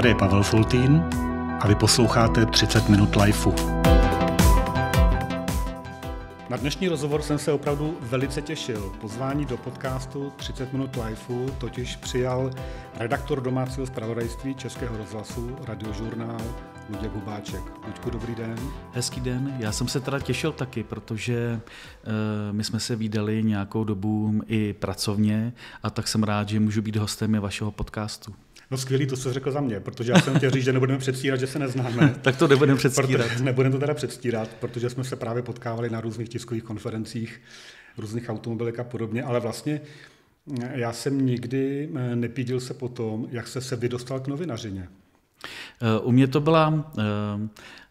Tady je Pavel Foltín a vy posloucháte 30 minut lifeu. Na dnešní rozhovor jsem se opravdu velice těšil. Pozvání do podcastu 30 minut lifeu totiž přijal redaktor domácího zpravodajství Českého rozhlasu, radiožurnál Luděk Hubáček. Luďku, dobrý den. Hezký den. Já jsem se teda těšil taky, protože e, my jsme se výdali nějakou dobu i pracovně a tak jsem rád, že můžu být hostem vašeho podcastu. No skvělý, to se řekl za mě, protože já jsem chtěl říct, že nebudeme předstírat, že se neznáme. tak to nebudeme předstírat. Proto, nebudeme to teda předstírat, protože jsme se právě potkávali na různých tiskových konferencích, různých automobilek a podobně, ale vlastně mm, já jsem nikdy eh, nepídil se po tom, jak se se vydostal k novinařině. Eh, u mě to byla, eh,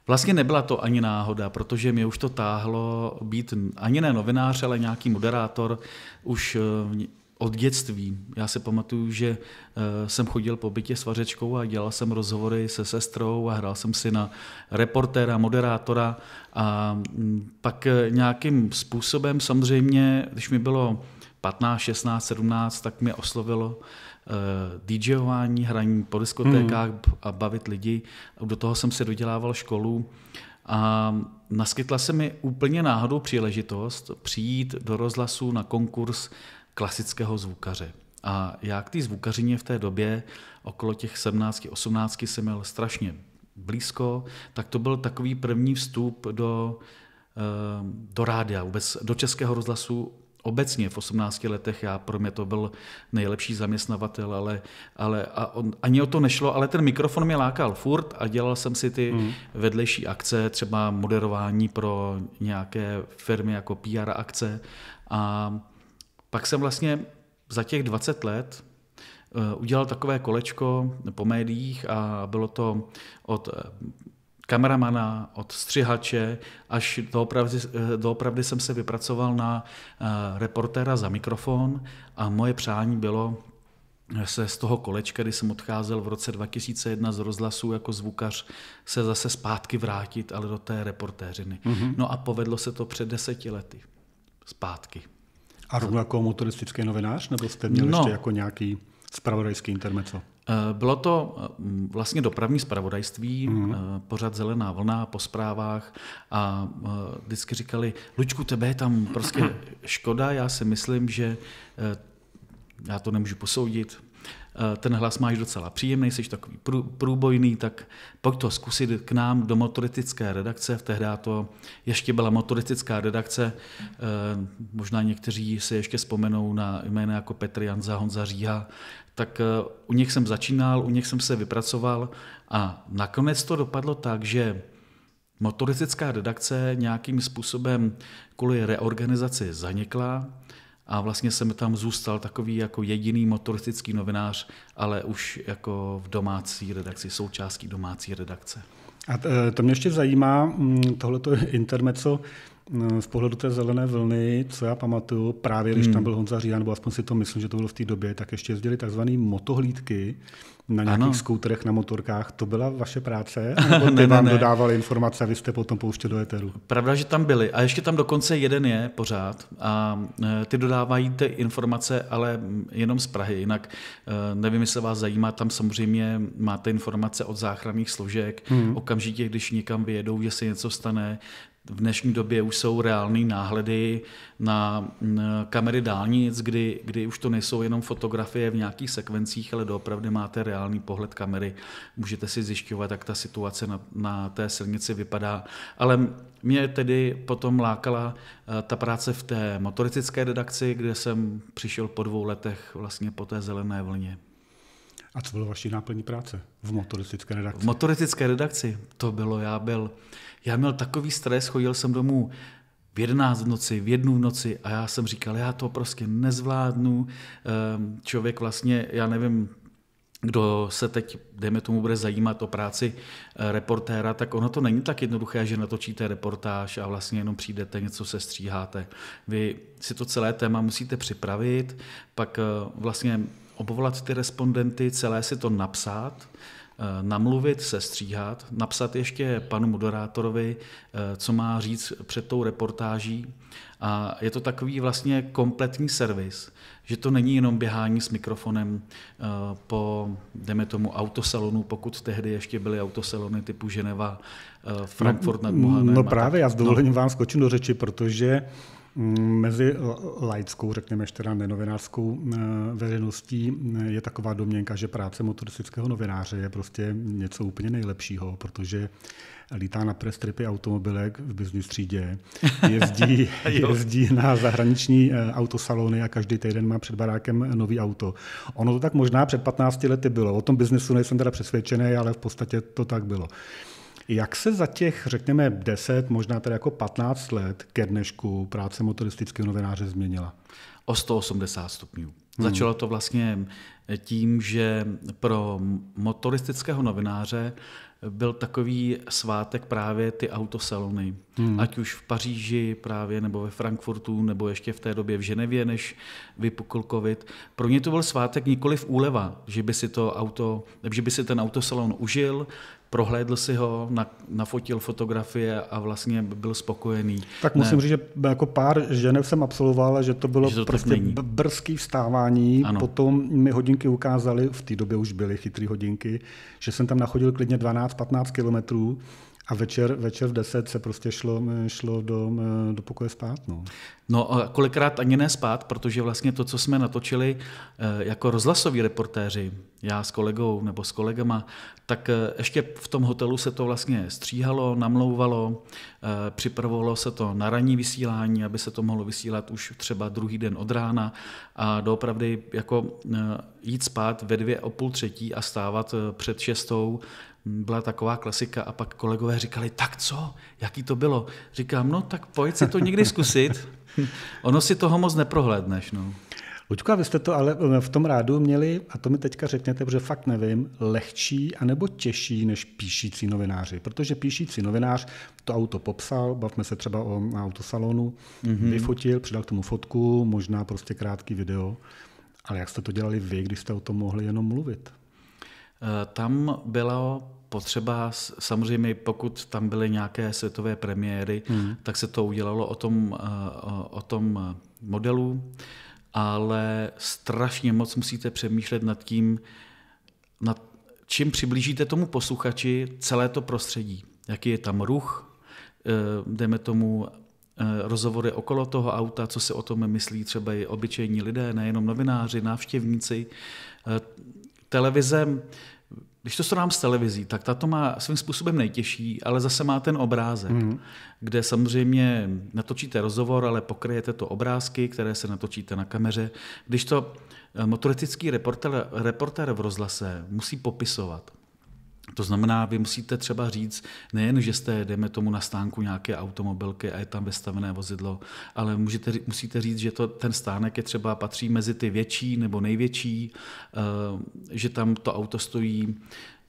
vlastně nebyla to ani náhoda, protože mě už to táhlo být ani ne novinář, ale nějaký moderátor už od dětství. Já si pamatuju, že eh, jsem chodil po bytě s vařečkou a dělal jsem rozhovory se sestrou a hrál jsem si na reportéra, moderátora a mm, pak eh, nějakým způsobem samozřejmě, když mi bylo 15, 16, 17, tak mě oslovilo eh, DJování, hraní po diskotékách hmm. a bavit lidi. Do toho jsem se dodělával školu a naskytla se mi úplně náhodou příležitost přijít do rozhlasu na konkurs klasického zvukaře. A já k té zvukařině v té době okolo těch 17, 18 jsem měl strašně blízko, tak to byl takový první vstup do, eh, do rádia, vůbec do českého rozhlasu obecně v 18 letech, já pro mě to byl nejlepší zaměstnavatel, ale, ale a on, ani o to nešlo, ale ten mikrofon mě lákal furt a dělal jsem si ty mm. vedlejší akce, třeba moderování pro nějaké firmy jako PR akce a pak jsem vlastně za těch 20 let eh, udělal takové kolečko po médiích a bylo to od eh, kameramana, od střihače, až doopravdy, eh, doopravdy jsem se vypracoval na reportéra za mikrofon a moje přání bylo se z toho kolečka, kdy jsem odcházel v roce 2001 z rozhlasu jako zvukař, se zase zpátky vrátit, ale do té reportéřiny. Mm-hmm. No a povedlo se to před deseti lety. Zpátky. A rovno jako motoristický novinář, nebo jste měl no. ještě jako nějaký spravodajský intermeco? Eh, bylo to eh, vlastně dopravní spravodajství, mm. pořád zelená vlna po zprávách a vždycky říkali, Lučku, tebe je tam prostě škoda, já si myslím, že já to nemůžu posoudit, Eh, ten hlas máš docela příjemný, jsi takový průbojný, tak pojď to zkusit k nám do motoristické redakce. V tehdy to ještě byla motoristická redakce. Eh, možná někteří si ještě vzpomenou na jména jako Petr Janza, Honza Říha. Tak eh, u nich jsem začínal, u nich jsem se vypracoval a nakonec to dopadlo tak, že motoristická redakce nějakým způsobem kvůli reorganizaci zanikla, a vlastně jsem tam zůstal takový jako jediný motoristický novinář, ale už jako v domácí redakci, součástí domácí redakce. A eh, to mě ještě zajímá, mm, tohleto intermeco, z pohledu té zelené vlny, co já pamatuju, právě když hmm. tam byl Honza Říhan, nebo aspoň si to myslím, že to bylo v té době, tak ještě jezdili takzvané motohlídky na nějakých ano. skouterech, na motorkách. To byla vaše práce? Nebo ty ne, vám ne. dodávali informace a vy jste potom pouštěli do Eteru? Pravda, že tam byli. A ještě tam dokonce jeden je pořád. A e, ty dodávají ty informace, ale jenom z Prahy. Jinak e, nevím, jestli vás zajímá, tam samozřejmě máte informace od záchranných složek. Hmm. Okamžitě, když někam vyjedou, že se něco stane, v dnešní době už jsou reální náhledy na kamery dálnic, kdy, kdy už to nejsou jenom fotografie v nějakých sekvencích, ale doopravdy máte reálný pohled kamery. Můžete si zjišťovat, jak ta situace na, na té silnici vypadá. Ale mě tedy potom lákala eh, ta práce v té motoristické redakci, kde jsem přišel po dvou letech vlastně po té zelené vlně. A co bylo vaší náplní práce v motoristické redakci? V motoristické redakci to bylo, já byl uh, já měl takový stres, chodil jsem domů v jedenáct v noci, v jednu v noci a já jsem říkal, já to prostě nezvládnu. Ehm, člověk vlastně, já nevím, kdo se teď, dejme tomu, bude zajímat o práci eh, reportéra, tak ono to není tak jednoduché, že natočíte reportáž a vlastně jenom přijdete, něco se stříháte. Vy si to celé téma musíte připravit, pak eh, vlastně obvolat ty respondenty, celé si to napsat, Eh, namluvit, sestříhat, napsat ještě panu moderátorovi, eh, co má říct před tou reportáží. A je to takový vlastně kompletní servis, že to není jenom běhání s mikrofonem eh, po, jdeme tomu, autosalonu, pokud tehdy ještě byly autosalony typu Ženeva, Frankfurt nad Mohanem. No právě, já s dovolením no. vám skočím do řeči, protože Mezi laickou, řekněme, ještě teda nenovinářskou eh, veřejností eh, je taková domněnka, že práce motoristického novináře je prostě něco úplně nejlepšího, protože lítá na prestripy automobilek v business třídě, jezdí, jezdí na zahraniční eh, autosalony a každý týden má před barákem nový auto. Ono to tak možná před 15 lety bylo. O tom biznesu nejsem teda přesvědčený, ale v podstatě to tak bylo. Jak se za těch, řekněme, 10, možná tedy jako 15 let ke dnešku práce motoristického novináře změnila? O 180 stupňů. Hmm. Začalo to vlastně tím, že pro motoristického novináře byl takový svátek právě ty autosalony. Hmm. Ať už v Paříži právě, nebo ve Frankfurtu, nebo ještě v té době v Ženevě, než vypukl covid. Pro ně to byl svátek nikoli v úleva, že by si, to auto, že by si ten autosalon užil, prohlédl si ho, na, nafotil fotografie a vlastně byl spokojený. Tak musím ne. říct, že jako pár ženev jsem absolvoval, že to bylo že to prostě brzký vstávání. Ano. Potom mi hodinky ukázaly, v té době už byly chytré hodinky, že jsem tam nachodil klidně 12-15 kilometrů. A večer, večer v 10 se prostě šlo, šlo do, do pokoje spát. No. no a kolikrát ani ne spát, protože vlastně to, co jsme natočili eh, jako rozhlasoví reportéři, já s kolegou nebo s kolegama, tak eh, ještě v tom hotelu se to vlastně stříhalo, namlouvalo, eh, připravovalo se to na ranní vysílání, aby se to mohlo vysílat už třeba druhý den od rána a doopravdy jako eh, jít spát ve dvě o půl třetí a stávat před šestou mm, byla taková klasika a pak kolegové říkali, tak co, jaký to bylo? Říkám, no tak pojď si to někdy zkusit, ono si toho moc neprohlédneš. No. Luďko, a vy jste to ale eh, v tom rádu měli, a to mi teďka řekněte, protože fakt nevím, lehčí anebo těžší než píšící novináři, protože píšící novinář to auto popsal, bavme se třeba o autosalonu, mm-hmm. vyfotil, přidal k tomu fotku, možná prostě krátký video, ale jak jste to dělali vy, když jste o tom mohli jenom mluvit? Eh, tam bylo potřeba, samozřejmě pokud tam byly nějaké světové premiéry, mm. tak se to udělalo o tom, eh, o tom modelu ale strašně moc musíte přemýšlet nad tím, nad čím přiblížíte tomu posluchači celé to prostředí. Jaký je tam ruch, jdeme eh, tomu eh, rozhovory okolo toho auta, co se o tom myslí třeba i obyčejní lidé, nejenom novináři, návštěvníci. Eh, televize když to srovnám s televizí, tak ta to má svým způsobem nejtěžší, ale zase má ten obrázek, mm. kde samozřejmě natočíte rozhovor, ale pokryjete to obrázky, které se natočíte na kameře. Když to eh, motoristický reporter, v rozhlase musí popisovat, to znamená, vy musíte třeba říct nejen, že jste, jdeme tomu, na stánku nějaké automobilky a je tam vystavené vozidlo, ale můžete, musíte říct, že to, ten stánek je třeba patří mezi ty větší nebo největší, eh, že tam to auto stojí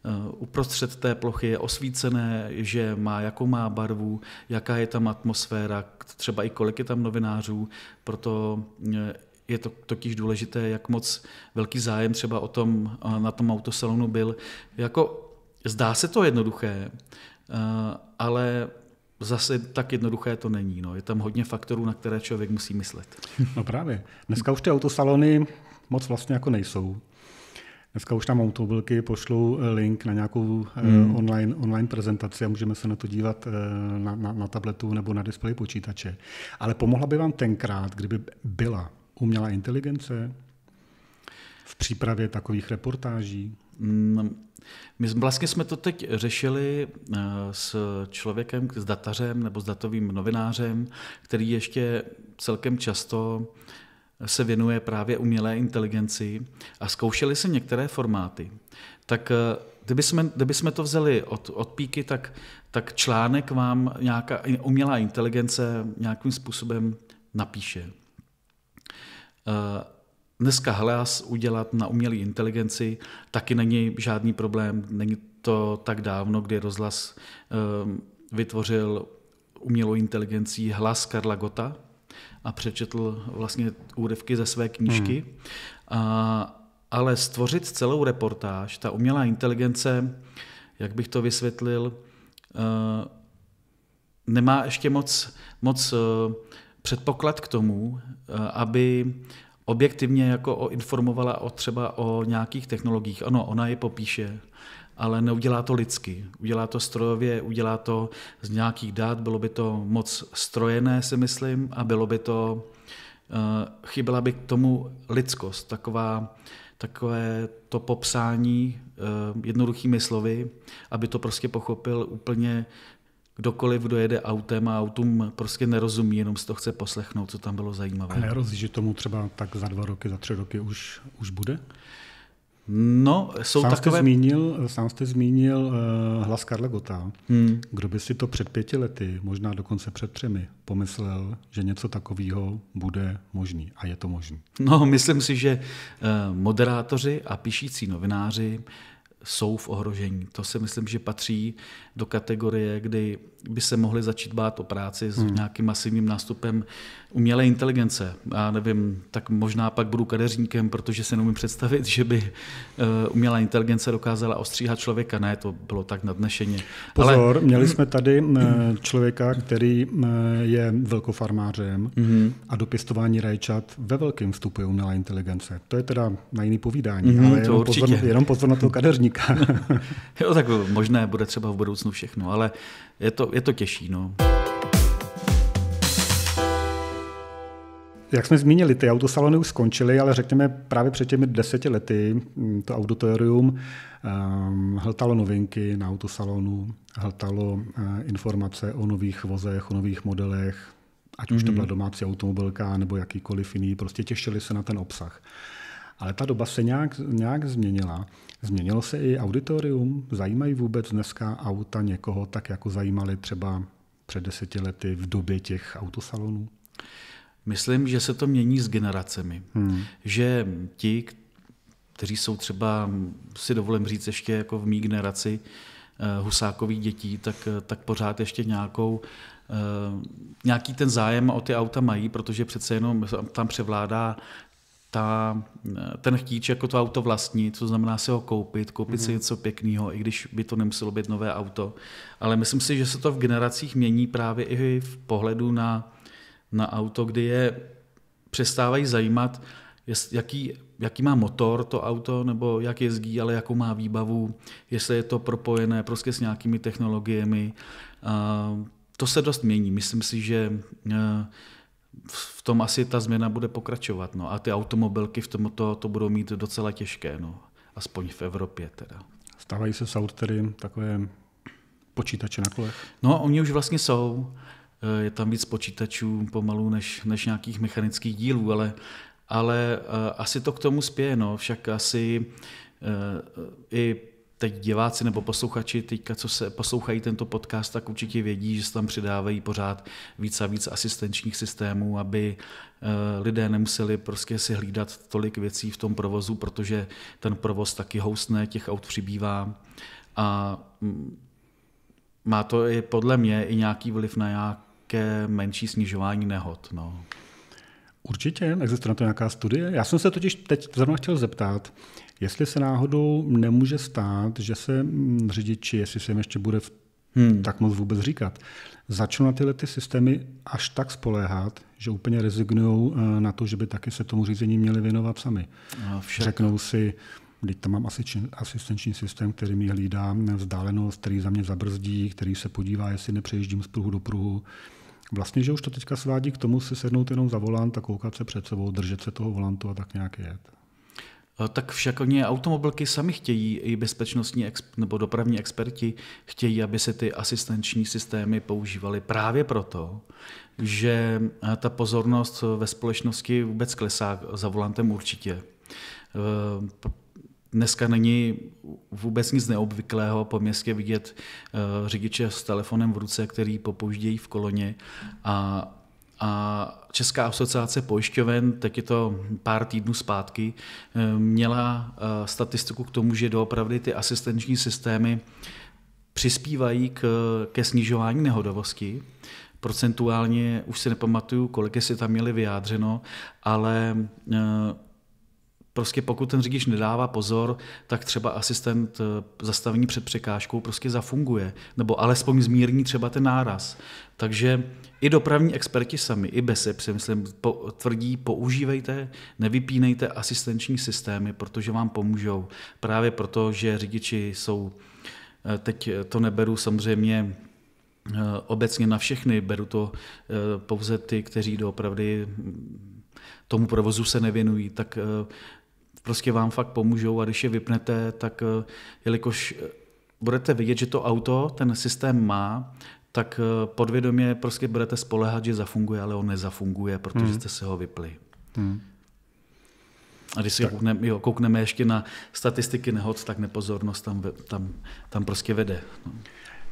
eh, uprostřed té plochy je osvícené, že má, jakou má barvu, jaká je tam atmosféra, třeba i kolik je tam novinářů, proto eh, je to totiž důležité, jak moc velký zájem třeba o tom na tom autosalonu byl. Jako Zdá se to jednoduché, eh, ale zase tak jednoduché to není. No. Je tam hodně faktorů, na které člověk musí myslet. No právě. Dneska už ty autosalony moc vlastně jako nejsou. Dneska už tam automobilky pošlou eh, link na nějakou eh, hmm. online, online prezentaci a můžeme se na to dívat na, na, na tabletu nebo na displeji počítače. Ale pomohla by vám tenkrát, kdyby byla umělá inteligence v přípravě takových reportáží? Hmm my vlastně jsme to teď řešili eh, s člověkem, s datařem nebo s datovým novinářem, který ještě celkem často se věnuje právě umělé inteligenci a zkoušeli se některé formáty. Tak eh, kdyby jsme, kdyby jsme to vzali od, od píky, tak, tak článek vám nějaká umělá inteligence nějakým způsobem napíše. Eh, dneska hlas udělat na umělé inteligenci taky není žádný problém. Není to tak dávno, kdy rozhlas ehm, vytvořil umělou inteligencí hlas Karla Gota a přečetl vlastně úryvky ze své knížky. Hmm. A, ale stvořit celou reportáž, ta umělá inteligence, jak bych to vysvětlil, uh, nemá ještě moc, moc uh, předpoklad k tomu, aby objektivně jako o informovala o třeba o nějakých technologiích. Ano, ona je popíše, ale neudělá to lidsky. Udělá to strojově, udělá to z nějakých dát, bylo by to moc strojené, si myslím, a bylo by to, eh, chyběla by k tomu lidskost, taková, takové to popsání eh, jednoduchými slovy, aby to prostě pochopil úplně kdokoliv, kdo jede autem a autům prostě nerozumí, jenom si to chce poslechnout, co tam bylo zajímavé. A nerozí, že tomu třeba tak za dva roky, za tři roky už, už bude? No, jsou sám takové... Jste zmínil, sám jste zmínil uh, hlas Karla Gota. Hmm. Kdo by si to před pěti lety, možná dokonce před třemi, pomyslel, že něco takového bude možný a je to možný? No, myslím si, že uh, moderátoři a píšící novináři jsou v ohrožení. To si myslím, že patří do kategorie, kdy by se mohli začít bát o práci s hmm. nějakým masivním nástupem umělé inteligence. Já nevím, tak možná pak budu kadeřníkem, protože se neumím představit, že by eh, umělá inteligence dokázala ostříhat člověka. Ne, to bylo tak nadnešeně. Pozor, Ale... měli mhm. jsme tady eh, člověka, který eh, je velkofarmářem mm-hmm. a do pěstování rajčat ve velkém vstupuje umělá inteligence. To je teda na jiný povídání, mm-hmm, ale jenom, pozor, jenom pozor na toho kadeřníka. jo, tak možné bude třeba v budoucnu všechno, ale je to, je to těžší. No. Jak jsme zmínili, ty autosalony už skončily, ale řekněme právě před těmi deseti lety mm, to auditorium um, hltalo novinky na autosalonu, hltalo uh, informace o nových vozech, o nových modelech, ať mm-hmm. už to mhm. byla domácí automobilka nebo jakýkoliv jiný, prostě těšili se na ten obsah. Ale ta doba se nějak, nějak změnila. Změnilo se i auditorium. Zajímají vůbec dneska auta někoho tak, jako zajímali třeba před deseti lety v době těch autosalonů? Myslím, že se to mění s generacemi. Hmm. Že ti, kteří jsou třeba, si dovolím říct, ještě jako v mý generaci eh, husákových dětí, tak, eh, tak pořád ještě nějakou eh, nějaký ten zájem o ty auta mají, protože přece jenom tam převládá ta, ten chtíč jako to auto vlastní, co znamená si ho koupit, koupit mm-hmm. si hmm. něco pěkného, i když by to nemuselo být nové auto. Ale myslím si, že se to v generacích mění právě i v pohledu na na auto, kdy je přestávají zajímat, jaký, jaký má motor to auto, nebo jak jezdí, ale jakou má výbavu, jestli je to propojené prostě s nějakými technologiemi. to se dost mění. Myslím si, že eh, v tom asi ta změna bude pokračovat. No. A ty automobilky v tom to, to budou mít docela těžké, no. aspoň v Evropě teda. Stávají se z tedy takové počítače na kolech? No, oni už vlastně jsou. Eh, je tam víc počítačů pomalu než, než nějakých mechanických dílů, ale, ale eh, asi to k tomu spěje, no. však asi eh, i teď diváci nebo posluchači, teďka, co se poslouchají tento podcast, tak určitě vědí, že se tam přidávají pořád víc a víc asistenčních systémů, aby lidé nemuseli prostě si hlídat tolik věcí v tom provozu, protože ten provoz taky housne, těch aut přibývá a mm, má to i podle mě i nějaký vliv na nějak ke menší snižování nehod. No. Určitě, existuje na to nějaká studie. Já jsem se totiž teď zrovna chtěl zeptat, jestli se náhodou nemůže stát, že se mm, řidiči, jestli se jim ještě bude v hmm. tak moc vůbec říkat, začnou na tyhle ty systémy až tak spoléhat, že úplně rezignují eh, na to, že by taky se tomu řízení měli věnovat sami. No, Řeknou si, Teď tam mám asistenční systém, který mi hlídá eh, vzdálenost, který za mě zabrzdí, který se podívá, jestli nepřejíždím z pruhu do pruhu. Vlastně, že už to teďka svádí k tomu si sednout jenom za volant a koukat se před sebou, držet se toho volantu a tak nějak jet. Eh, tak však oni automobilky sami chtějí, i bezpečnostní nebo dopravní experti chtějí, aby se ty asistenční systémy používaly právě proto, že eh, ta pozornost ve společnosti vůbec klesá za volantem určitě. Eh, Dneska není vůbec nic neobvyklého po městě vidět uh, řidiče s telefonem v ruce, který popouždějí v koloně a a Česká asociace pojišťoven, teď je to pár týdnů zpátky, eh, měla eh, statistiku k tomu, že doopravdy ty asistenční systémy přispívají k, ke snižování nehodovosti. Procentuálně už si nepamatuju, kolik si tam měli vyjádřeno, ale Prostě pokud ten řidič nedává pozor, tak třeba asistent eh, zastavení před překážkou prostě zafunguje, nebo alespoň zmírní třeba ten náraz. Takže i dopravní experti sami, i BESEP si myslím, po, tvrdí, používejte, nevypínejte asistenční systémy, protože vám pomůžou. Právě proto, že řidiči jsou, eh, teď eh, to neberu samozřejmě obecně na všechny, beru to pouze ty, kteří doopravdy hm, tomu provozu se nevěnují, tak prostě vám fakt pomůžou a když je vypnete, tak eh, jelikož eh, budete vidět, že to auto ten systém má, tak eh, podvědomě prostě budete spolehat, že zafunguje, ale on nezafunguje, protože hmm. jste se ho vypli. Hmm. A když si koukneme, jo, koukneme ještě na statistiky nehod, tak nepozornost tam, tam, tam prostě vede. No.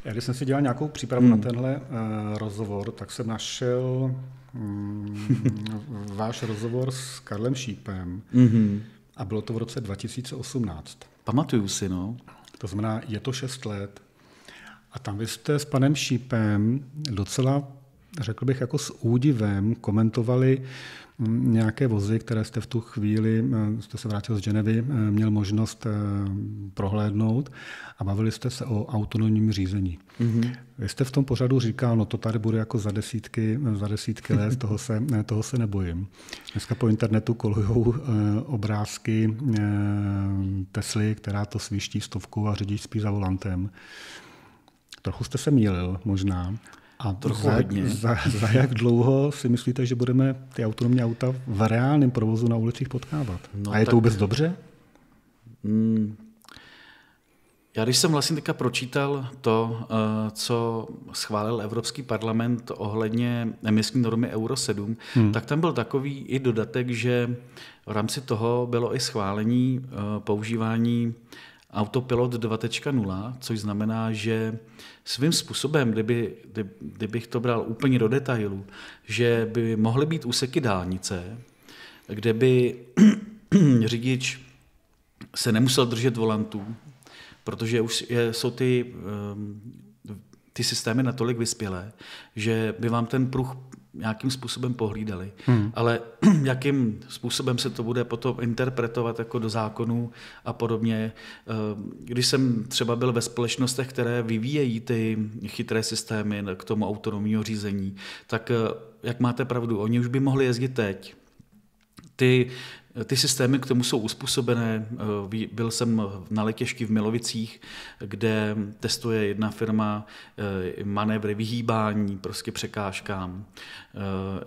Já když jsem si dělal nějakou přípravu hmm. na tenhle uh, rozhovor, tak jsem našel um, váš rozhovor s Karlem Šípem. Mm-hmm a bylo to v roce 2018. Pamatuju si, no. To znamená, je to šest let. A tam vy jste s panem Šípem docela, řekl bych, jako s údivem komentovali nějaké vozy, které jste v tu chvíli, eh, jste se vrátil z Genevy, eh, měl možnost eh, prohlédnout a bavili jste se o autonomním řízení. Mm-hmm. Vy jste v tom pořadu říkal, no to tady bude jako za desítky, za desítky let, toho se, toho se nebojím. Dneska po internetu kolujou obrázky Tesly, která to svíští stovku a řidič spí za volantem. Trochu jste se mýlil možná, a trochu za, hodně. Za, za jak dlouho si myslíte, že budeme ty autonomní auta v reálném provozu na ulicích potkávat? No, a je tak... to vůbec eh, dobře? Hmm. Já když jsem vlastně teďka pročítal to, eh, co schválil Evropský parlament ohledně emisní normy Euro 7, hmm. tak tam byl takový i dodatek, že v rámci toho bylo i schválení eh, používání Autopilot 2.0, což znamená, že svým způsobem, kdyby, kdy, kdybych to bral úplně do detailu, že by mohly být úseky dálnice, kde by řidič se nemusel držet volantů, protože už je, jsou ty, ehm, ty systémy natolik vyspělé, že by vám ten pruh nějakým způsobem pohlídali. Hmm. Ale jakým způsobem se to bude potom interpretovat jako do zákonů a podobně. Eh, když jsem třeba byl ve společnostech, které vyvíjejí ty chytré systémy k tomu autonomního řízení, tak eh, jak máte pravdu, oni už by mohli jezdit teď. Ty ty systémy k tomu jsou uspůsobené. Eh, byl jsem na letěšti v Milovicích, kde testuje jedna firma eh, manévry vyhýbání prostě překážkám, eh,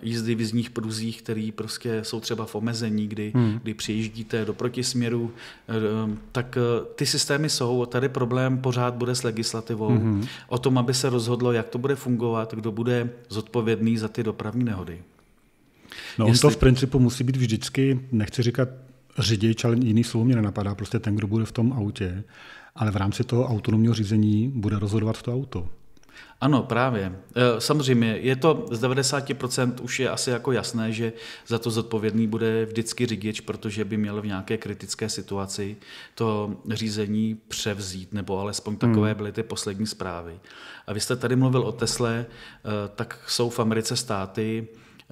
jízdy v jízdních průzích, které prostě jsou třeba v omezení, kdy, hmm. kdy přijíždíte do protisměru, tak ty systémy jsou. Tady problém pořád bude s legislativou. Hmm. O tom, aby se rozhodlo, jak to bude fungovat, kdo bude zodpovědný za ty dopravní nehody. No Jestli... on to v principu musí být vždycky, nechci říkat řidič, ale jiný slovo mě nenapadá, prostě ten, kdo bude v tom autě, ale v rámci toho autonomního řízení bude rozhodovat to auto. Ano, právě. E, samozřejmě, je to z 90% už je asi jako jasné, že za to zodpovědný bude vždycky řidič, protože by měl v nějaké kritické situaci to řízení převzít, nebo alespoň takové hmm. byly ty poslední zprávy. A vy jste tady mluvil o Tesle, e, tak jsou v Americe státy,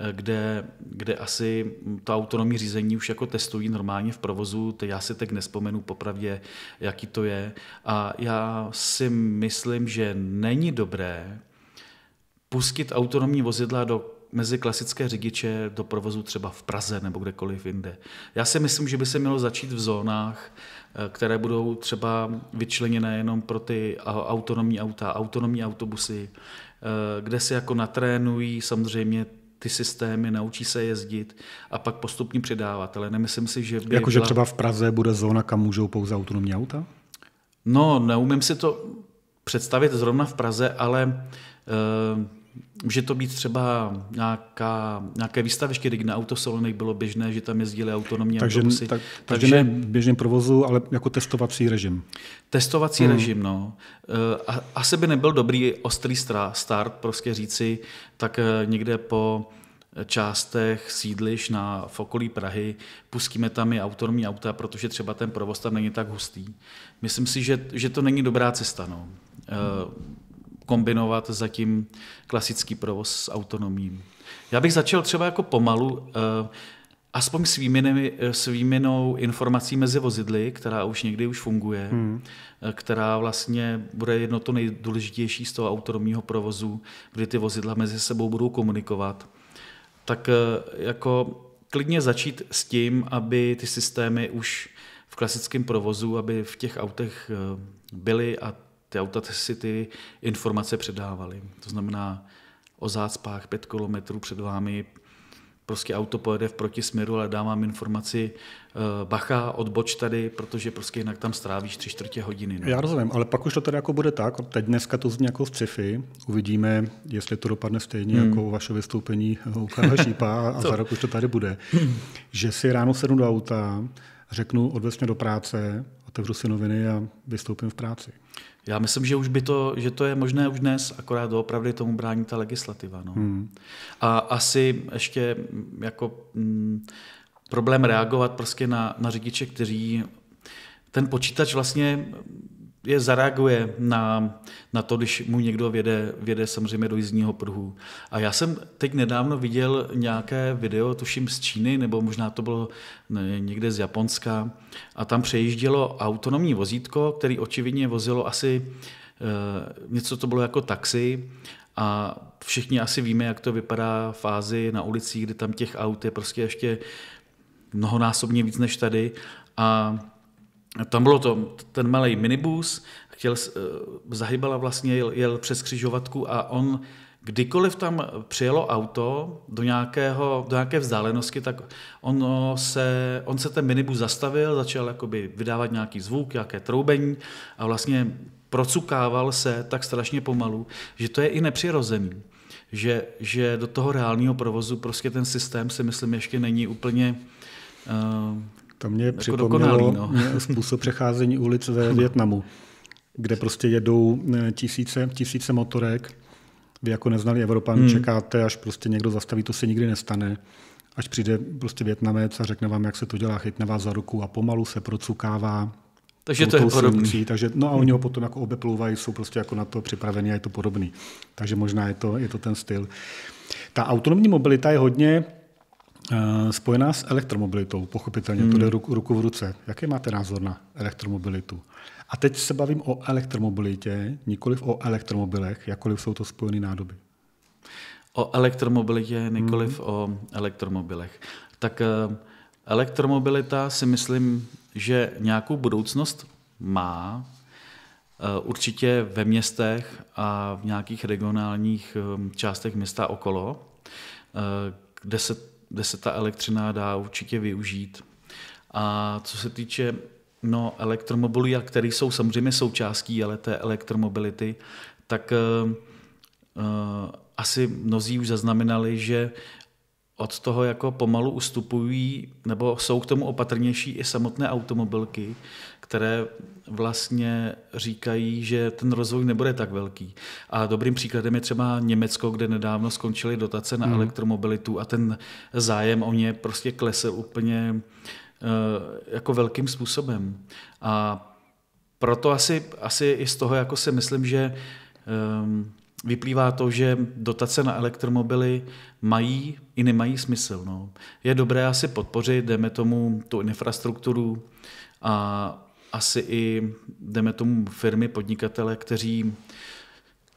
Eh, kde, kde asi to autonomní řízení už jako testují normálně v provozu, to já si teď nespomenu popravdě, jaký to je. A já si myslím, že není dobré pustit autonomní vozidla do mezi klasické řidiče do provozu třeba v Praze nebo kdekoliv jinde. Já si myslím, že by se mělo začít v zónách, eh, které budou třeba vyčleněné jenom pro ty autonomní auta, autonomní autobusy, eh, kde se jako natrénují samozřejmě ty systémy, naučí se jezdit a pak postupně přidávat. Ale nemyslím si, že by... Jakože byla... třeba v Praze bude zóna, kam můžou pouze autonomní auta? No, neumím si to představit zrovna v Praze, ale... Uh, Může to být třeba nějaká, nějaké výstaviště, kdy na autosalonech bylo běžné, že tam jezdili autonomní takže, autobusy. Tak, takže, takže ne běžném provozu, ale jako testovací režim. Testovací hmm. režim, no. Eh, a, asi by nebyl dobrý ostrý start, prostě říci, tak eh, někde po částech sídliš na v okolí Prahy, pustíme tam i autonomní auta, protože třeba ten provoz tam není tak hustý. Myslím si, že, že to není dobrá cesta. No. Hmm kombinovat zatím klasický provoz s autonomím. Já bych začal třeba jako pomalu, eh, aspoň s, výměny, eh, s výměnou informací mezi vozidly, která už někdy už funguje, hmm. Eh, která vlastně bude jedno to nejdůležitější z toho autonomního provozu, kdy ty vozidla mezi sebou budou komunikovat. Tak jako klidně začít s tím, aby ty systémy už v klasickém provozu, aby v těch autech byly a ty auta si ty informace předávaly. To znamená, o zácpách 5 km před vámi prostě auto pojede v protisměru, ale dávám informaci uh, bacha, odboč tady, protože prostě jinak tam strávíš tři čtvrtě hodiny. Ne? No. Já rozumím, ale pak už to tady jako bude tak, teď dneska to zní jako z sci-fi, uvidíme, jestli to dopadne stejně hmm. jako vaše vystoupení u Karla Šípa a za rok už to tady bude, že si ráno sednu do auta, řeknu odvez mě do práce, otevřu si noviny a vystoupím v práci. Já myslím, že už by to, že to je možné už dnes, akorát doopravdy tomu brání ta legislativa. No. Hmm. A asi ještě mm, jako m, mm, problém reagovat prostě na, na řidiče, kteří ten počítač vlastně je zareaguje na, na to, když mu někdo věde, věde samozřejmě do jízdního pruhu. A já jsem teď nedávno viděl nějaké video, tuším z Číny, nebo možná to bylo někde z Japonska, a tam přejíždělo autonomní vozítko, který očividně vozilo asi eh, něco, to bylo jako taxi a všichni asi víme, jak to vypadá v fázi na ulici, kdy tam těch aut je prostě ještě mnohonásobně víc než tady a tam bylo to, ten malý minibus, chtěl, eh, zahybala vlastně, jel, jel přes křižovatku a on kdykoliv tam přijelo auto do, nějakého, do nějaké vzdálenosti, tak ono se, on se ten minibus zastavil, začal jakoby vydávat nějaký zvuk, nějaké troubení a vlastně procukával se tak strašně pomalu, že to je i nepřirozený. Že, že do toho reálního provozu prostě ten systém si myslím ještě není úplně uh, to mě jako připomnělo dokonalý, no. způsob přecházení ulic ve Větnamu, kde prostě jedou eh, tisíce, tisíce motorek. Vy jako neznali Evropan hmm. čekáte, až prostě někdo zastaví, to se nikdy nestane. Až přijde prostě Větnamec a řekne vám, jak se to dělá, chytne vás za ruku a pomalu se procukává. Takže to je podobný. takže, no a oni ho hmm. potom jako obeplouvají, jsou prostě jako na to připraveni a je to podobný. Takže možná je to, je to ten styl. Ta autonomní mobilita je hodně Eh, spojená s elektromobilitou, pochopitelně, hmm. to jde hmm. ruku, ruku v ruce. Jaký máte názor na elektromobilitu? A teď se bavím o elektromobilitě, nikoliv o elektromobilech, jakkoliv jsou to spojené nádoby. O elektromobilitě, nikoliv hmm. o elektromobilech. Tak eh, elektromobilita si myslím, že nějakou budoucnost má. Eh, určitě ve městech a v nějakých regionálních částech města okolo, kde se kde se ta elektřina dá určitě využít. A co se týče no, elektromobilů, které jsou samozřejmě součástí ale té elektromobility, tak uh, asi mnozí už zaznamenali, že od toho jako pomalu ustupují, nebo jsou k tomu opatrnější i samotné automobilky, které vlastně říkají, že ten rozvoj nebude tak velký. A dobrým příkladem je třeba Německo, kde nedávno skončily dotace na hmm. elektromobilitu a ten zájem o ně prostě klesl úplně eh, jako velkým způsobem. A proto asi, asi i z toho jako si myslím, že um, vyplývá to, že dotace na elektromobily mají i nemají smysl. No. Je dobré asi podpořit, jdeme tomu, tu infrastrukturu a asi i, jdeme tomu, firmy, podnikatele, kteří,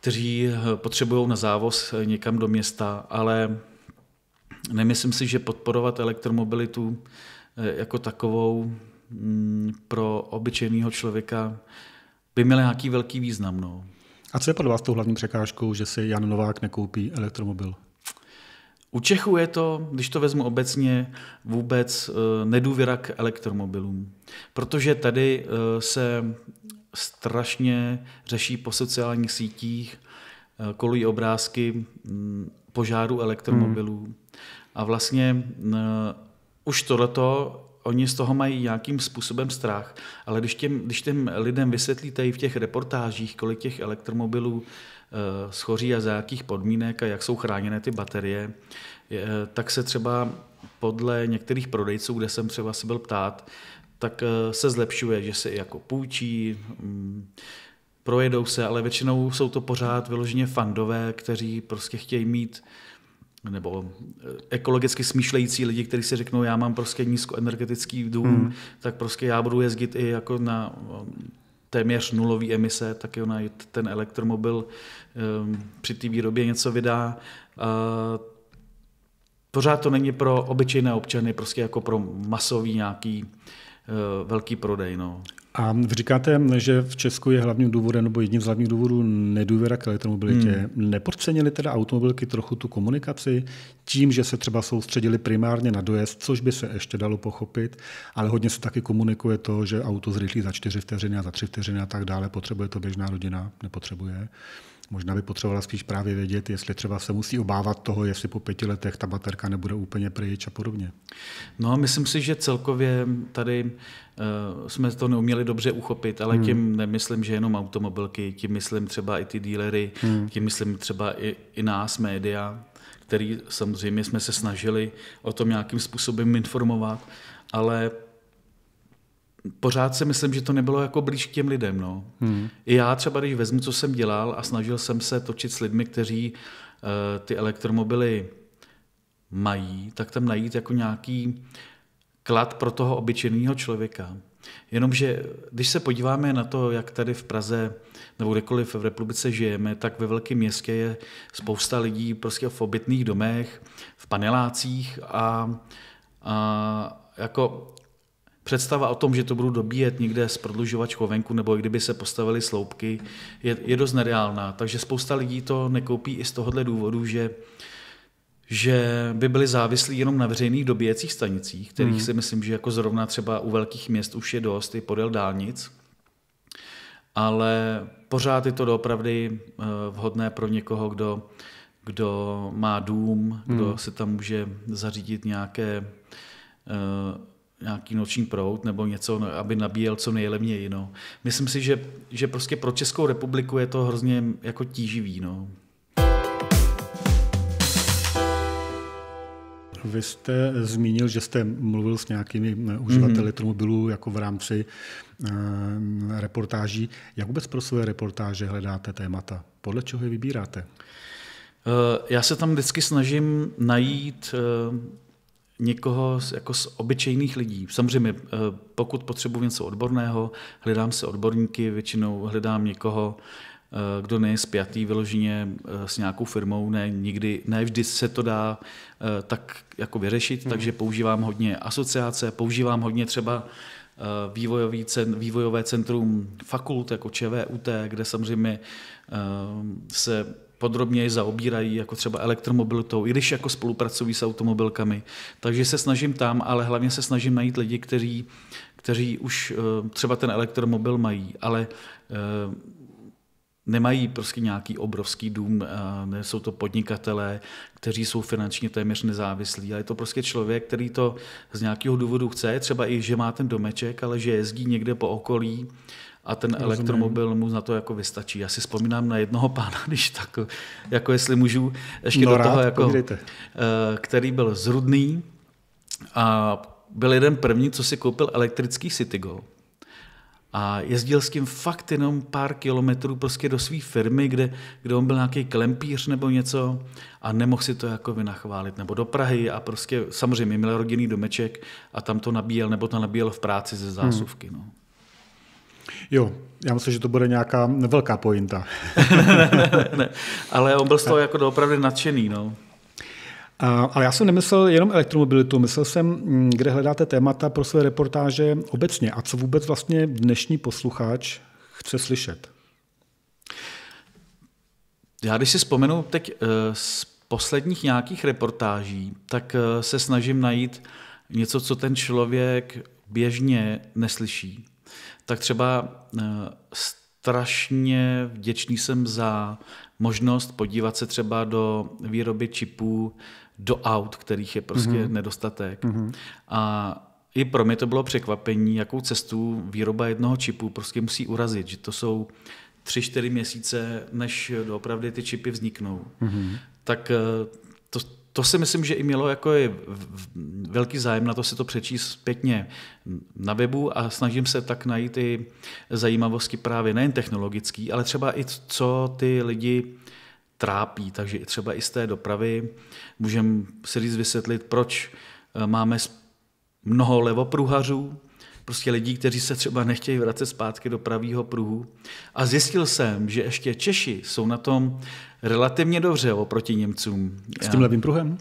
kteří eh, potřebují na závoz eh, někam do města, ale nemyslím si, že podporovat elektromobilitu eh, jako takovou mm, pro obyčejného člověka by měl nějaký velký význam. No. A co je pro vás tou hlavní překážkou, že si Jan Novák nekoupí elektromobil? U Čechů je to, když to vezmu obecně, vůbec eh, nedůvěra k elektromobilům. Protože tady eh, se strašně řeší po sociálních sítích, eh, kolují obrázky mm, požáru hmm. elektromobilů. Hmm. A vlastně už tohleto oni z toho mají nějakým způsobem strach, ale když těm, když těm lidem vysvětlíte i v těch reportážích, kolik těch elektromobilů uh, schoří a za jakých podmínek a jak jsou chráněné ty baterie, je, tak se třeba podle některých prodejců, kde jsem třeba se byl ptát, tak uh, se zlepšuje, že se i jako půjčí, um, projedou se, ale většinou jsou to pořád vyloženě fandové, kteří prostě chtějí mít nebo eh, ekologicky smýšlející lidi, kteří si řeknou, já mám prostě nízkoenergetický dům, hmm. tak prostě já budu jezdit i jako na eh, téměř nulový emise, tak ona i ten elektromobil um, při té výrobě něco vydá. Uh, pořád to není pro obyčejné občany, prostě jako pro masový nějaký uh, velký prodej. No. A vy říkáte, že v Česku je hlavním důvodem, nebo jedním z hlavních důvodů nedůvěra k elektromobilitě. Hmm. Nepodcenili teda automobilky trochu tu komunikaci tím, že se třeba soustředili primárně na dojezd, což by se ještě dalo pochopit, ale hodně se taky komunikuje to, že auto zrychlí za čtyři vteřiny a za tři vteřiny a tak dále. Potřebuje to běžná rodina? Nepotřebuje. Možná by potřebovala spíš právě vědět, jestli třeba se musí obávat toho, jestli po pěti letech ta baterka nebude úplně pryč a podobně. No a myslím si, že celkově tady uh, jsme to neuměli dobře uchopit, ale hmm. tím nemyslím, že jenom automobilky, tím myslím třeba i ty dílery, hmm. tím myslím třeba i, i nás, média, který samozřejmě jsme se snažili o tom nějakým způsobem informovat, ale pořád si myslím, že to nebylo jako blíž k těm lidem. No. Hmm. I já třeba, když vezmu, co jsem dělal a snažil jsem se točit s lidmi, kteří uh, ty elektromobily mají, tak tam najít jako nějaký klad pro toho obyčejného člověka. Jenomže když se podíváme na to, jak tady v Praze nebo kdekoliv v republice žijeme, tak ve velkém městě je spousta lidí prostě v obytných domech, v panelácích a, a jako představa o tom, že to budu dobíjet někde s prodlužovačkou venku, nebo kdyby se postavily sloupky, je, je dost nereálná. Takže spousta lidí to nekoupí i z tohohle důvodu, že že by byli závislí jenom na veřejných dobíjecích stanicích, kterých mm. si myslím, že jako zrovna třeba u velkých měst už je dost, i podél dálnic, ale pořád je to doopravdy eh, vhodné pro někoho, kdo, kdo má dům, kdo se hmm. si tam může zařídit nějaké uh, nějaký noční prout nebo něco, no, aby nabíjel co nejlevněji. No. Myslím si, že, že prostě pro Českou republiku je to hrozně jako tíživý. No. Vy jste zmínil, že jste mluvil s nějakými eh, uživateli mm-hmm. automobilů jako v rámci e, reportáží. Jak vůbec pro své reportáže hledáte témata? Podle čeho je vybíráte? Eh, já se tam vždycky snažím najít e, někoho z, jako z obyčejných lidí. Samozřejmě, eh, pokud potřebuji něco odborného, hledám se odborníky, většinou hledám někoho, eh, kdo není spjatý vyloženě eh, s nějakou firmou, ne, nikdy, ne vždy se to dá tak jako vyřešit, hmm. takže používám hodně asociace, používám hodně třeba vývojový cen, vývojové centrum fakult jako ČVUT, kde samozřejmě se podrobněji zaobírají, jako třeba elektromobilitou, i když jako spolupracují s automobilkami. Takže se snažím tam, ale hlavně se snažím najít lidi, kteří, kteří už eh, třeba ten elektromobil mají, ale eh, nemají prostě nějaký obrovský dům, eh, jsou to podnikatelé, kteří jsou finančně téměř nezávislí, ale je to prostě člověk, který to z nějakého důvodu chce, třeba i, že má ten domeček, ale že jezdí někde po okolí a ten Rozumím. elektromobil mu na to jako vystačí. Já si vzpomínám na jednoho pána, když tak, jako jestli můžu, ještě no do rád, toho, jako, eh, který byl zrudný a byl jeden první, co si koupil elektrický Citygo A jezdil s tím fakt jenom pár kilometrů prostě do své firmy, kde, kde on byl nějaký klempíř nebo něco a nemohl si to jako vynachválit. Nebo do Prahy a prostě samozřejmě měl rodinný domeček a tam to nabíjel, nebo to nabíjel v práci ze hmm. zásuvky. Hmm. No. Jo, já myslím, že to bude nějaká velká pointa. ne, ne, ne, ale on byl z toho jako doopravdy nadšený. No. A, ale já jsem nemyslel jenom elektromobilitu, myslel jsem, mm, kde hledáte témata pro své reportáže obecně a co vůbec vlastně dnešní posluchač chce slyšet. Já když si vzpomenu teď eh, z posledních nějakých reportáží, tak eh, se snažím najít něco, co ten člověk běžně neslyší tak třeba eh, strašně vděčný jsem za možnost podívat se třeba do výroby čipů do aut, kterých je prostě mm-hmm. nedostatek. Mm-hmm. A i pro mě to bylo překvapení, jakou cestu výroba jednoho čipu prostě musí urazit, že to jsou tři, čtyři měsíce, než doopravdy ty čipy vzniknou. Mm-hmm. Tak eh, to, to si myslím, že i mělo jako je velký zájem na to si to přečíst zpětně na webu a snažím se tak najít i zajímavosti právě nejen technologický, ale třeba i co ty lidi trápí. Takže třeba i z té dopravy můžeme si říct vysvětlit, proč eh, máme mnoho levopruhařů, prostě lidí, kteří se třeba nechtějí vracet zpátky do pravého pruhu. A zjistil jsem, že ještě Češi jsou na tom relativně dobře oproti Němcům. S tím levým pruhem?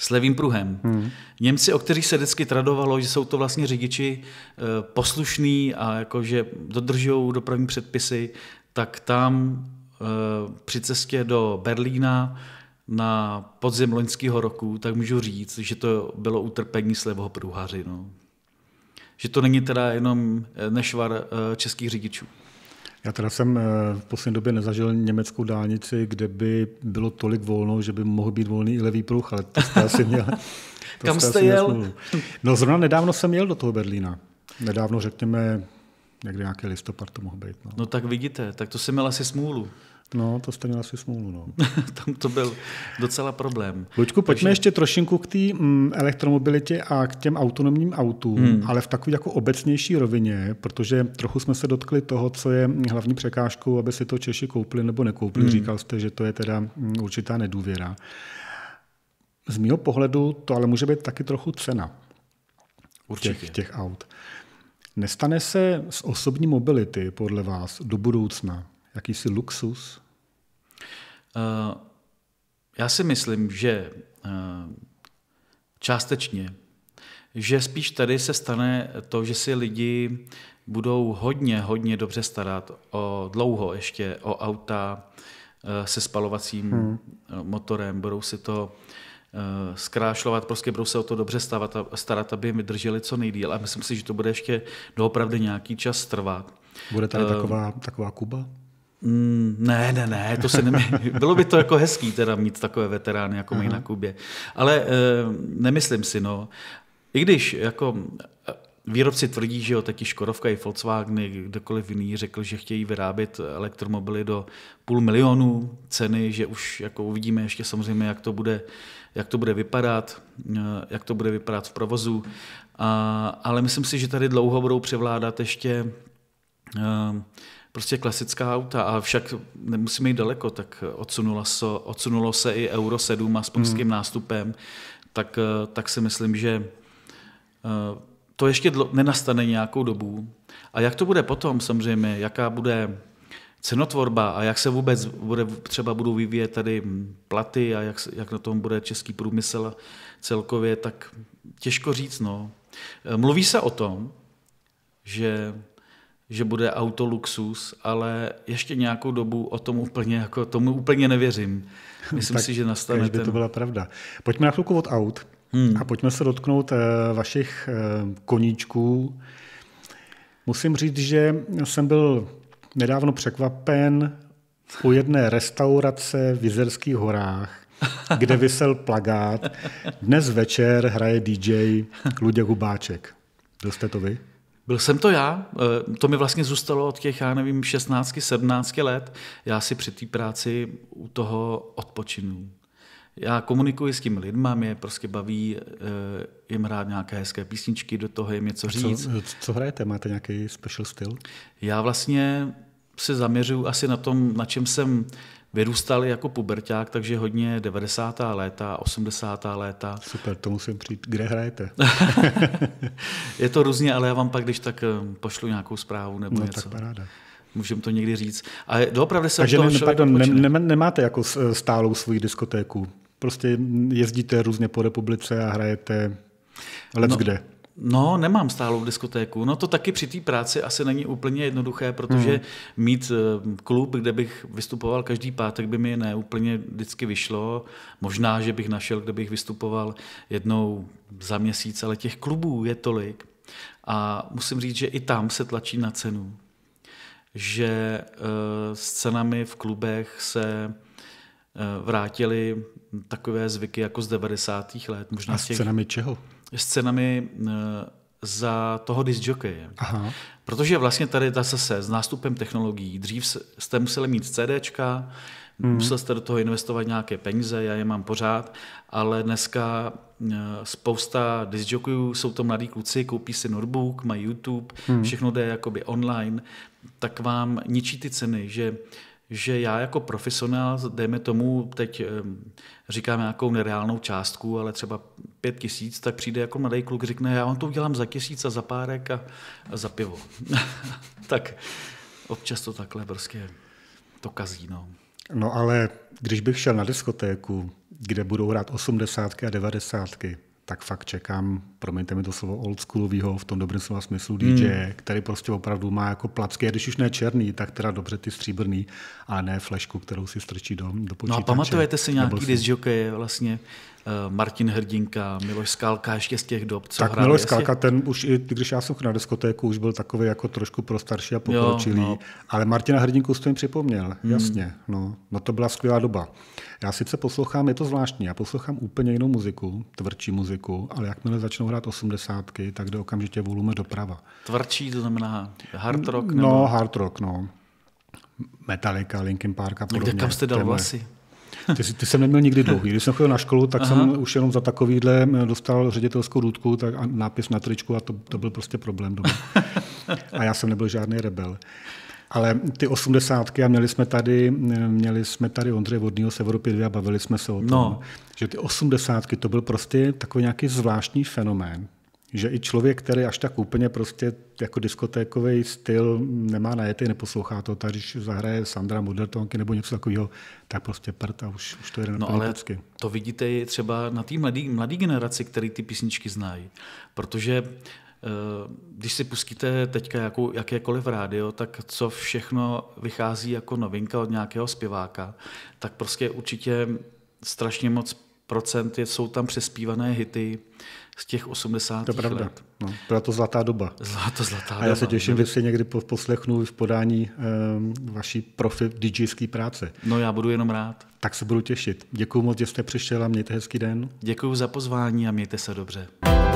s levým pruhem. Hmm. Němci, o kterých se vždycky tradovalo, že jsou to vlastně řidiči eh, poslušní a jakože dodržují dopravní předpisy, tak tam eh, při cestě do Berlína na podzim loňského roku, tak můžu říct, že to bylo utrpení s levého průhaři. No že to není teda jenom eh, nešvar eh, českých řidičů. Já teda jsem eh, v poslední době nezažil německou dálnici, kde by bylo tolik volno, že by mohl být volný i levý pruh, ale to jste asi měl. To Kam jste, jste jel? Měl no zrovna nedávno jsem jel do toho Berlína. Nedávno, řekněme, někdy nějaký listopad to mohl být. No. no tak vidíte, tak to jsem měl asi smůlu. No, to jste měl asi smůlu, no. Tam to byl docela problém. Luďku, pojďme Takže... ještě trošinku k té mm, elektromobilitě a k těm autonomním autům, hmm. ale v takové jako obecnější rovině, protože trochu jsme se dotkli toho, co je hlavní překážkou, aby si to Češi koupili nebo nekoupili. Hmm. Říkal jste, že to je teda mm, určitá nedůvěra. Z mého pohledu to ale může být taky trochu cena Určitě. Těch, těch aut. Nestane se z osobní mobility podle vás do budoucna jakýsi luxus? Eh, já si myslím, že eh, částečně, že spíš tady se stane to, že si lidi budou hodně, hodně dobře starat o dlouho ještě o auta eh, se spalovacím hmm. motorem, budou si to zkrášlovat, prostě budou se o to dobře stavat, starat, aby mi drželi co nejdíl. A myslím si, že to bude ještě doopravdy nějaký čas trvat. Bude tady taková, taková Kuba? Mm, ne, ne, ne, to se nemě... bylo by to jako hezký teda mít takové veterány jako my na Kubě, ale e, nemyslím si, no. I když jako eh, výrobci tvrdí, že jo, taky Škodovka i Volkswagen, kdokoliv jiný řekl, že chtějí vyrábět elektromobily do půl milionu ceny, že už jako uvidíme ještě samozřejmě, jak to bude, jak to bude vypadat, eh, jak to bude vypadat v provozu, a, ale myslím si, že tady dlouho budou převládat ještě a, prostě klasická auta, a však nemusíme jít daleko, tak eh, odsunulo se, odsunulo se i Euro 7 a s hmm. nástupem, tak, eh, tak si myslím, že eh, to ještě dlo, nenastane nějakou dobu. A jak to bude potom samozřejmě, jaká bude cenotvorba a jak se vůbec bude, třeba budou vyvíjet tady platy a jak, jak na tom bude český průmysl celkově, tak těžko říct. No. Mluví se o tom, že že bude auto luxus, ale ještě nějakou dobu o tom úplně, jako tomu úplně nevěřím. Myslím tak si, že nastane by ten... to byla pravda. Pojďme na chvilku od aut hmm. a pojďme se dotknout eh, vašich eh, koníčků. Musím říct, že jsem byl nedávno překvapen u jedné restaurace v Jizerských horách, kde vysel plagát. Dnes večer hraje DJ Luděk Hubáček. Byl jste to vy? Byl jsem to já, eh, to mi vlastně zůstalo od těch, já nevím, 16, 17 let. Já si při té práci u toho odpočinu. Já komunikuji s těmi lidmi, mě prostě baví eh, jim rád nějaké hezké písničky, do toho jim něco říct. Eh, co, co hrajete? Máte nějaký special styl? Já vlastně se zaměřuju asi na tom, na čem jsem vyrůstal jako puberták, takže hodně 90. léta, 80. léta. Super, to musím přijít. Kde hrajete? je to různě, ale já vám pak, když tak eh, pošlu nějakou zprávu nebo no, něco. Tak paráda. Můžeme to někdy říct. A doopravdy se Takže toho ne, pardon, ne, ne, nemáte jako eh, stálou svoji diskotéku. Prostě jezdíte různě po republice a hrajete Ale no, kde. No, nemám stálou diskotéku. No to taky při té práci asi není úplně jednoduché, protože hmm. mít eh, klub, kde bych vystupoval každý pátek, by mi neúplně vždycky vyšlo. Možná, že bych našel, kde bych vystupoval jednou za měsíc, ale těch klubů je tolik. A musím říct, že i tam se tlačí na cenu. Že eh, s cenami v klubech se eh, vrátily takové zvyky jako z 90. let. Možná A s těch... cenami čeho? scénami e, za toho disjokeje. Protože vlastně tady se s nástupem technologií, dřív jste museli mít CDčka, mm. Musel jste do toho investovat nějaké peníze, já je mám pořád, ale dneska e, spousta disjoků, jsou to mladí kluci, koupí si notebook, mají YouTube, mm. všechno jde jakoby online, tak vám ničí ty ceny, že že já jako profesionál, dejme tomu, teď eh, říkám nějakou nereálnou částku, ale třeba pět tisíc, tak přijde jako mladý kluk, řekne, já vám to udělám za tisíc a za párek a, a za pivo. tak občas to takhle prostě to kazí. No. no ale když bych šel na diskotéku, kde budou hrát osmdesátky a devadesátky, tak fakt čekám, promiňte mi to slovo oldschoolovýho v tom dobrém slova smyslu DJ, hmm. který prostě opravdu má jako placky, a když už ne černý, tak teda dobře ty stříbrný, a ne flešku, kterou si strčí do, do počítače. No a pamatujete si nějaký disc vlastně, Eh, Martin Hrdinka, Miloš Skálka, ještě z těch dob, co Tak hrál, Miloš Skálka, jestli... ten už i když já jsem na diskotéku, už byl takový jako trošku pro starší a pokročilý, jo, no. ale Martina Hrdinku jste mi připomněl, hmm. jasně, no, no to byla skvělá doba. Já sice poslouchám, je to zvláštní, já poslouchám úplně jinou muziku, tvrdší muziku, ale jakmile začnou hrát osmdesátky, tak jde okamžitě volume doprava. Tvrdší, to znamená hard rock? No, nebo... No, hard rock, no. Metallica, Linkin Park a no, podobně. Kde kam jste dal vlasy? Ty, ty jsem neměl nikdy dlouhý. Když jsem chodil na školu, tak Aha. jsem už jenom za takovýhle eh, dostal ředitelskou důdku, tak a nápis na tričku a to, to byl prostě problém doma. A já jsem nebyl žádný rebel. Ale ty osmdesátky, a měli jsme tady, eh, měli jsme tady Ondřej Vodního z Evropy 2 a bavili jsme se o tom, no. že ty osmdesátky to byl prostě takový nějaký zvláštní fenomén že i člověk, který až tak úplně prostě jako diskotékový styl nemá jety, neposlouchá to, tak když zahraje Sandra Modertonky nebo něco takového, tak prostě prd a už, už to jde no, ale pocky. to vidíte i třeba na té mladý, mladý generaci, který ty písničky znají, protože eh, když si pustíte teďka jakou, jakékoliv rádio, tak co všechno vychází jako novinka od nějakého zpěváka, tak prostě určitě strašně moc procent jsou tam přespívané hity, z těch 80. To je pravda. Let. No, byla to zlatá doba. Zlatá, zlatá A já se těším, no. že si někdy poslechnu v podání um, vaší profi DJské práce. No já budu jenom rád. Tak se budu těšit. Děkuji moc, že jste přišel a mějte hezký den. Děkuji za pozvání a mějte se dobře.